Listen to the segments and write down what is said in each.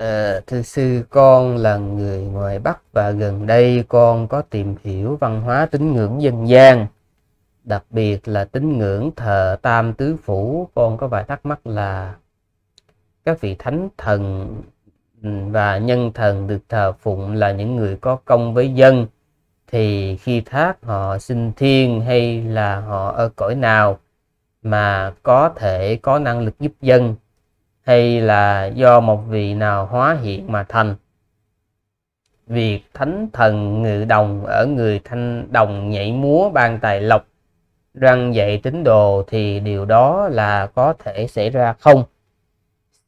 À, thưa sư con là người ngoài Bắc và gần đây con có tìm hiểu văn hóa tín ngưỡng dân gian đặc biệt là tín ngưỡng thờ tam tứ phủ con có vài thắc mắc là các vị thánh thần và nhân thần được thờ phụng là những người có công với dân thì khi thác họ sinh thiên hay là họ ở cõi nào mà có thể có năng lực giúp dân hay là do một vị nào hóa hiện mà thành việc thánh thần ngự đồng ở người thanh đồng nhảy múa ban tài lộc răng dạy tín đồ thì điều đó là có thể xảy ra không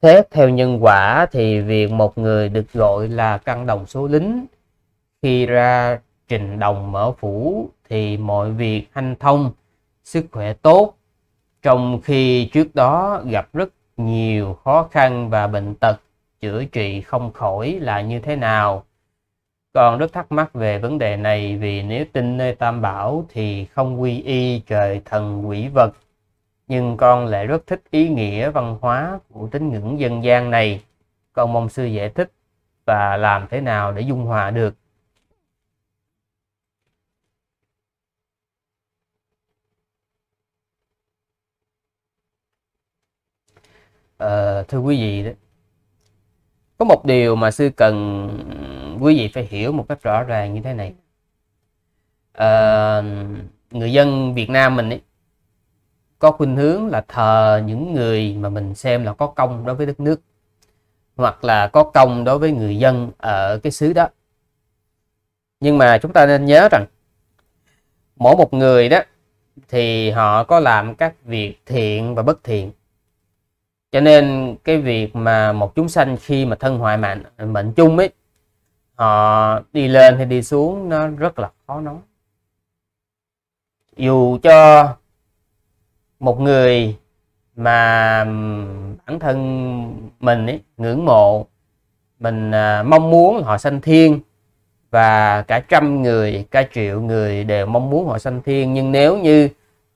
xét theo nhân quả thì việc một người được gọi là căn đồng số lính khi ra trình đồng mở phủ thì mọi việc hanh thông sức khỏe tốt trong khi trước đó gặp rất nhiều khó khăn và bệnh tật chữa trị không khỏi là như thế nào còn rất thắc mắc về vấn đề này vì nếu tin nơi tam bảo thì không quy y trời thần quỷ vật nhưng con lại rất thích ý nghĩa văn hóa của tín ngưỡng dân gian này con mong sư giải thích và làm thế nào để dung hòa được à, thưa quý vị đó có một điều mà sư cần quý vị phải hiểu một cách rõ ràng như thế này à, người dân Việt Nam mình ấy, có khuynh hướng là thờ những người mà mình xem là có công đối với đất nước hoặc là có công đối với người dân ở cái xứ đó nhưng mà chúng ta nên nhớ rằng mỗi một người đó thì họ có làm các việc thiện và bất thiện cho nên cái việc mà một chúng sanh khi mà thân hoại mệnh mệnh chung ấy họ đi lên hay đi xuống nó rất là khó nói dù cho một người mà bản thân mình ấy, ngưỡng mộ mình à, mong muốn họ sanh thiên và cả trăm người cả triệu người đều mong muốn họ sanh thiên nhưng nếu như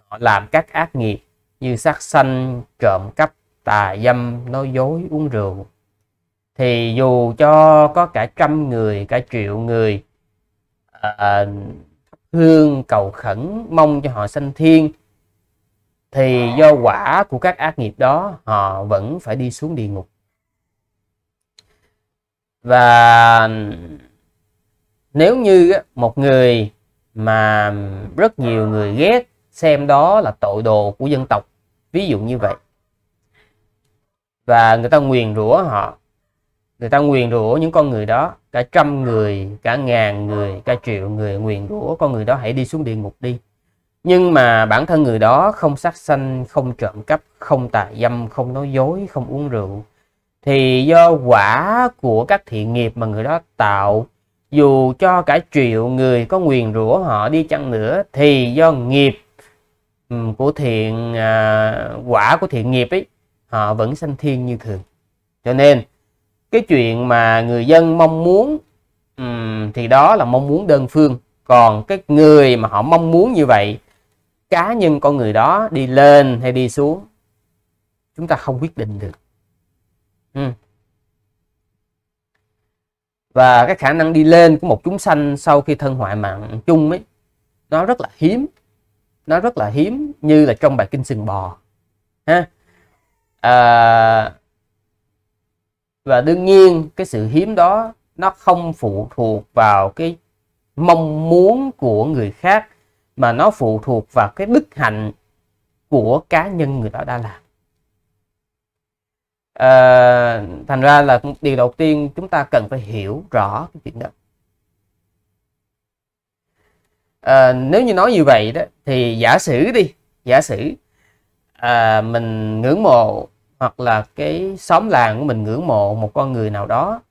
họ làm các ác nghiệp như sát sanh trộm cắp tà dâm nói dối uống rượu thì dù cho có cả trăm người cả triệu người à, ờ, hương cầu khẩn mong cho họ sanh thiên thì do quả của các ác nghiệp đó họ vẫn phải đi xuống địa ngục và nếu như một người mà rất nhiều người ghét xem đó là tội đồ của dân tộc ví dụ như vậy và người ta nguyền rủa họ người ta nguyền rủa những con người đó cả trăm người cả ngàn người cả triệu người nguyền rủa con người đó hãy đi xuống địa ngục đi nhưng mà bản thân người đó không sát sanh không trộm cắp không tà dâm không nói dối không uống rượu thì do quả của các thiện nghiệp mà người đó tạo dù cho cả triệu người có nguyền rủa họ đi chăng nữa thì do nghiệp của thiện à, quả của thiện nghiệp ấy họ vẫn sanh thiên như thường cho nên cái chuyện mà người dân mong muốn um, thì đó là mong muốn đơn phương còn cái người mà họ mong muốn như vậy cá nhân con người đó đi lên hay đi xuống chúng ta không quyết định được ừ. và cái khả năng đi lên của một chúng sanh sau khi thân hoại mạng chung ấy nó rất là hiếm nó rất là hiếm như là trong bài kinh sừng bò ha à, và đương nhiên cái sự hiếm đó nó không phụ thuộc vào cái mong muốn của người khác mà nó phụ thuộc vào cái đức hạnh của cá nhân người đó đã làm à, thành ra là điều đầu tiên chúng ta cần phải hiểu rõ cái chuyện đó à, nếu như nói như vậy đó thì giả sử đi giả sử à, mình ngưỡng mộ hoặc là cái xóm làng của mình ngưỡng mộ một con người nào đó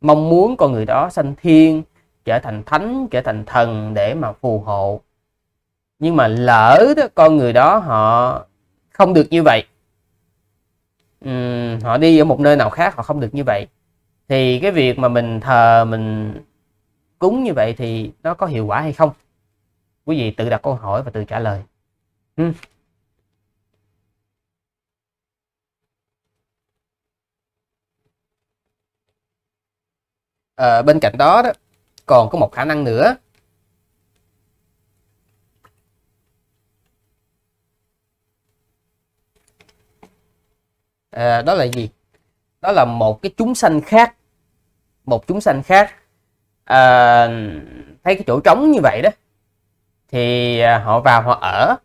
mong muốn con người đó sanh thiên trở thành thánh trở thành thần để mà phù hộ nhưng mà lỡ đó, con người đó họ không được như vậy uhm, họ đi ở một nơi nào khác họ không được như vậy thì cái việc mà mình thờ mình cúng như vậy thì nó có hiệu quả hay không quý vị tự đặt câu hỏi và tự trả lời uhm. à, bên cạnh đó, đó còn có một khả năng nữa à, đó là gì đó là một cái chúng sanh khác một chúng sanh khác à, thấy cái chỗ trống như vậy đó thì họ vào họ ở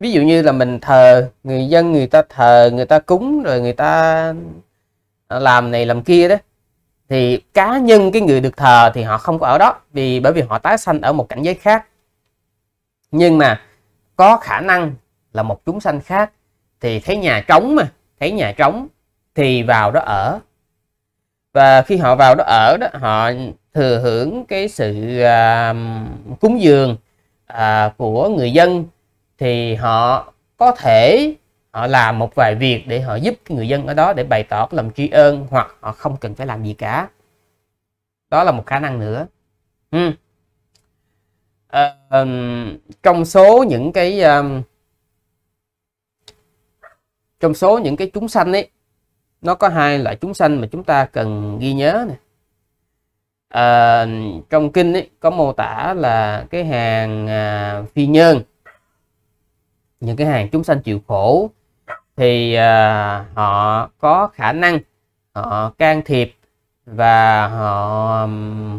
ví dụ như là mình thờ người dân người ta thờ người ta cúng rồi người ta làm này làm kia đó thì cá nhân cái người được thờ thì họ không có ở đó vì bởi vì họ tái sanh ở một cảnh giới khác nhưng mà có khả năng là một chúng sanh khác thì thấy nhà trống mà thấy nhà trống thì vào đó ở và khi họ vào đó ở đó họ thừa hưởng cái sự uh, cúng dường uh, của người dân thì họ có thể họ làm một vài việc để họ giúp người dân ở đó để bày tỏ lòng tri ân hoặc họ không cần phải làm gì cả đó là một khả năng nữa ừ. à, um, trong số những cái um, trong số những cái chúng sanh ấy nó có hai loại chúng sanh mà chúng ta cần ghi nhớ này à, ờ, trong kinh ấy, có mô tả là cái hàng à, phi nhân những cái hàng chúng sanh chịu khổ thì à, họ có khả năng họ can thiệp và họ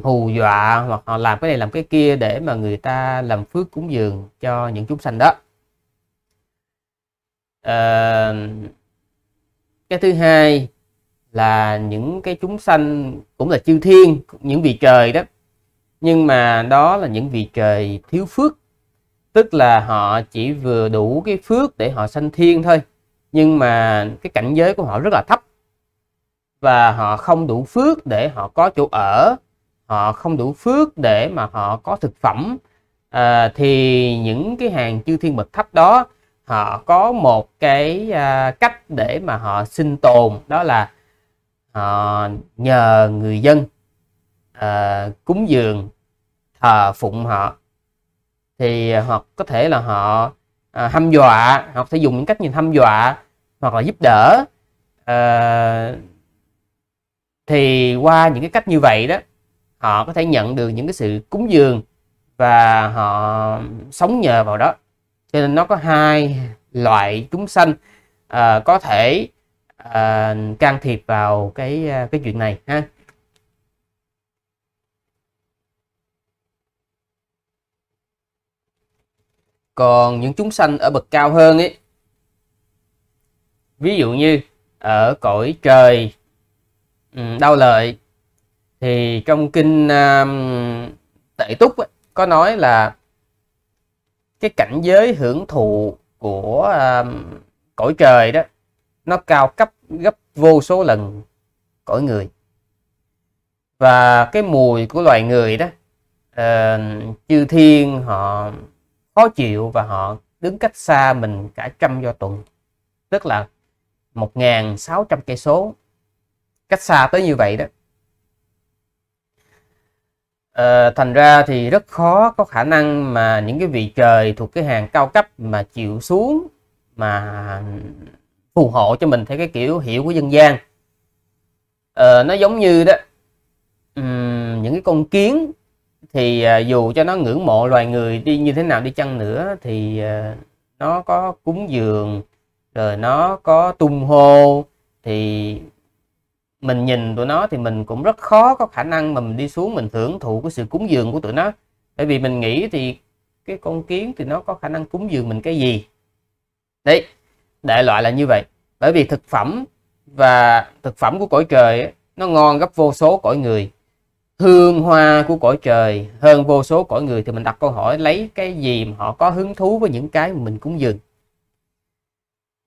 hù dọa hoặc họ làm cái này làm cái kia để mà người ta làm phước cúng dường cho những chúng sanh đó à, cái thứ hai là những cái chúng sanh cũng là chư thiên những vị trời đó nhưng mà đó là những vị trời thiếu phước tức là họ chỉ vừa đủ cái phước để họ sanh thiên thôi nhưng mà cái cảnh giới của họ rất là thấp và họ không đủ phước để họ có chỗ ở họ không đủ phước để mà họ có thực phẩm à, thì những cái hàng chư thiên bậc thấp đó họ có một cái à, cách để mà họ sinh tồn đó là họ nhờ người dân à, cúng dường thờ phụng họ thì hoặc có thể là họ à, hăm dọa học sẽ dùng những cách như hăm dọa hoặc là giúp đỡ à, thì qua những cái cách như vậy đó họ có thể nhận được những cái sự cúng dường và họ sống nhờ vào đó cho nên nó có hai loại chúng sanh à, có thể à, can thiệp vào cái à, cái chuyện này ha còn những chúng sanh ở bậc cao hơn ấy ví dụ như ở cõi trời ừ, đau lợi thì trong kinh um, tệ túc ấy, có nói là cái cảnh giới hưởng thụ của um, cõi trời đó nó cao cấp gấp vô số lần cõi người và cái mùi của loài người đó uh, chư thiên họ khó chịu và họ đứng cách xa mình cả trăm do tuần tức là 1.600 cây số cách xa tới như vậy đó à, thành ra thì rất khó có khả năng mà những cái vị trời thuộc cái hàng cao cấp mà chịu xuống mà phù hộ cho mình theo cái kiểu hiểu của dân gian à, nó giống như đó um, những cái con kiến thì à, dù cho nó ngưỡng mộ loài người đi như thế nào đi chăng nữa thì à, nó có cúng dường rồi nó có tung hô thì mình nhìn tụi nó thì mình cũng rất khó có khả năng mà mình đi xuống mình hưởng thụ cái sự cúng dường của tụi nó bởi vì mình nghĩ thì cái con kiến thì nó có khả năng cúng dường mình cái gì đấy đại loại là như vậy bởi vì thực phẩm và thực phẩm của cõi trời nó ngon gấp vô số cõi người thương hoa của cõi trời hơn vô số cõi người thì mình đặt câu hỏi lấy cái gì mà họ có hứng thú với những cái mà mình cúng dường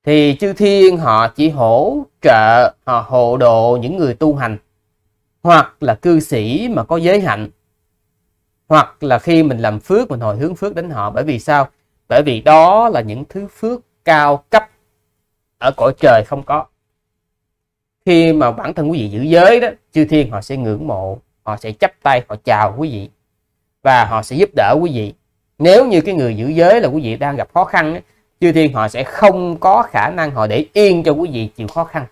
thì chư thiên họ chỉ hỗ trợ họ hộ độ những người tu hành hoặc là cư sĩ mà có giới hạnh hoặc là khi mình làm phước mình hồi hướng phước đến họ bởi vì sao bởi vì đó là những thứ phước cao cấp ở cõi trời không có khi mà bản thân quý vị giữ giới đó chư thiên họ sẽ ngưỡng mộ họ sẽ chắp tay họ chào quý vị và họ sẽ giúp đỡ quý vị nếu như cái người giữ giới là quý vị đang gặp khó khăn ấy, chư thiên họ sẽ không có khả năng họ để yên cho quý vị chịu khó khăn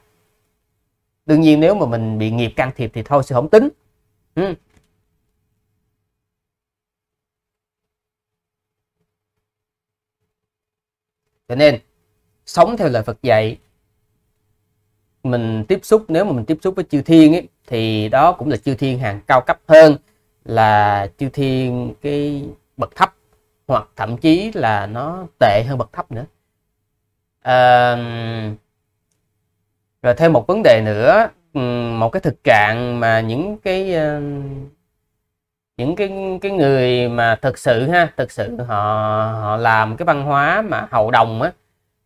đương nhiên nếu mà mình bị nghiệp can thiệp thì thôi sẽ không tính ừ. cho nên sống theo lời Phật dạy mình tiếp xúc nếu mà mình tiếp xúc với chư thiên ấy, thì đó cũng là chư thiên hàng cao cấp hơn là chư thiên cái bậc thấp hoặc thậm chí là nó tệ hơn bậc thấp nữa à, rồi thêm một vấn đề nữa một cái thực trạng mà những cái những cái cái người mà thực sự ha thực sự họ họ làm cái văn hóa mà hậu đồng á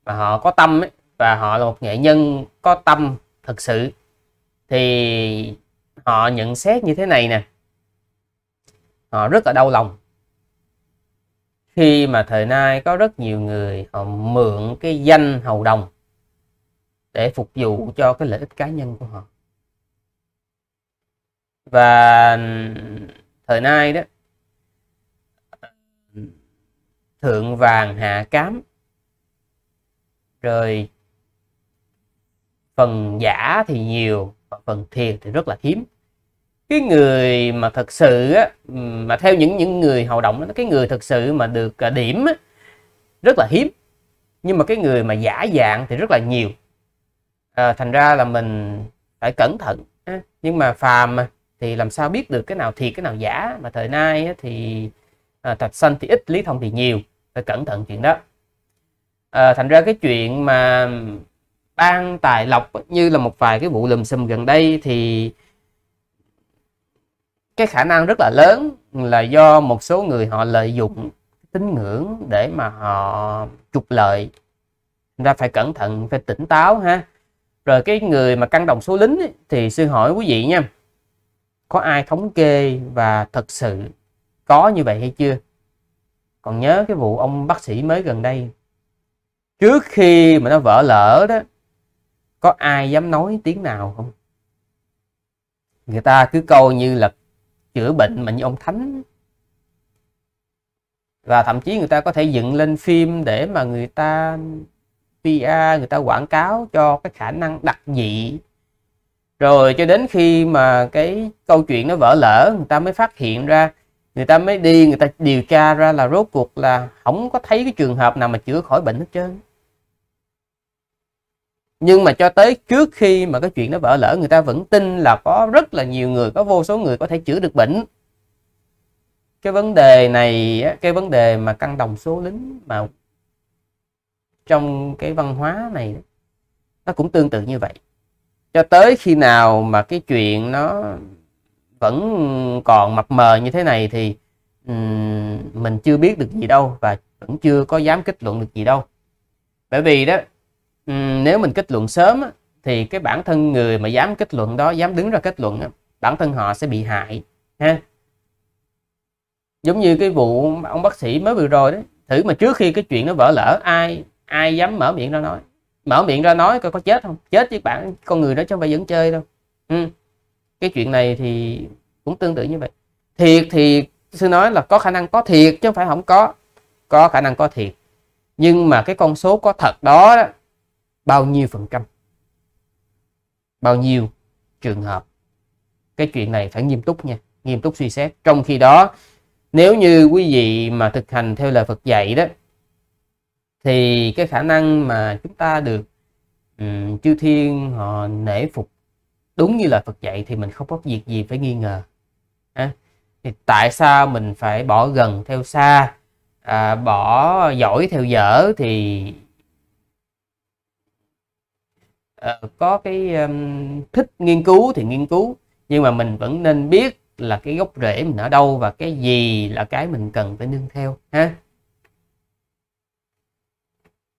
mà họ có tâm ấy, và họ là một nghệ nhân có tâm thật sự thì họ nhận xét như thế này nè họ rất là đau lòng khi mà thời nay có rất nhiều người họ mượn cái danh hầu đồng để phục vụ cho cái lợi ích cá nhân của họ và thời nay đó thượng vàng hạ cám rồi phần giả thì nhiều và phần thiệt thì rất là hiếm cái người mà thật sự á, mà theo những những người hậu động cái người thật sự mà được à, điểm rất là hiếm nhưng mà cái người mà giả dạng thì rất là nhiều à, thành ra là mình phải cẩn thận nhưng mà phàm thì làm sao biết được cái nào thiệt cái nào giả mà thời nay thì à, thạch xanh thì ít lý thông thì nhiều phải cẩn thận chuyện đó à, thành ra cái chuyện mà ban tài lộc như là một vài cái vụ lùm xùm gần đây thì cái khả năng rất là lớn là do một số người họ lợi dụng tín ngưỡng để mà họ trục lợi ra phải cẩn thận phải tỉnh táo ha rồi cái người mà căn đồng số lính ấy, thì xin hỏi quý vị nha có ai thống kê và thật sự có như vậy hay chưa còn nhớ cái vụ ông bác sĩ mới gần đây trước khi mà nó vỡ lỡ đó có ai dám nói tiếng nào không người ta cứ câu như là chữa bệnh mà như ông thánh và thậm chí người ta có thể dựng lên phim để mà người ta PR người ta quảng cáo cho cái khả năng đặc dị rồi cho đến khi mà cái câu chuyện nó vỡ lở người ta mới phát hiện ra người ta mới đi người ta điều tra ra là rốt cuộc là không có thấy cái trường hợp nào mà chữa khỏi bệnh hết trơn nhưng mà cho tới trước khi mà cái chuyện nó vỡ lỡ người ta vẫn tin là có rất là nhiều người có vô số người có thể chữa được bệnh cái vấn đề này cái vấn đề mà căn đồng số lính mà trong cái văn hóa này nó cũng tương tự như vậy cho tới khi nào mà cái chuyện nó vẫn còn mập mờ như thế này thì mình chưa biết được gì đâu và vẫn chưa có dám kết luận được gì đâu bởi vì đó nếu mình kết luận sớm thì cái bản thân người mà dám kết luận đó dám đứng ra kết luận bản thân họ sẽ bị hại ha giống như cái vụ ông bác sĩ mới vừa rồi đấy thử mà trước khi cái chuyện nó vỡ lỡ ai ai dám mở miệng ra nói mở miệng ra nói coi có chết không chết chứ bạn con người đó chứ không phải vẫn chơi đâu ừ. cái chuyện này thì cũng tương tự như vậy thiệt thì sư nói là có khả năng có thiệt chứ không phải không có có khả năng có thiệt nhưng mà cái con số có thật đó, đó bao nhiêu phần trăm bao nhiêu trường hợp cái chuyện này phải nghiêm túc nha nghiêm túc suy xét trong khi đó nếu như quý vị mà thực hành theo lời Phật dạy đó thì cái khả năng mà chúng ta được um, chư thiên họ nể phục đúng như lời Phật dạy thì mình không có việc gì phải nghi ngờ à, thì tại sao mình phải bỏ gần theo xa à, bỏ giỏi theo dở thì Ờ, có cái um, thích nghiên cứu thì nghiên cứu nhưng mà mình vẫn nên biết là cái gốc rễ mình ở đâu và cái gì là cái mình cần phải nương theo ha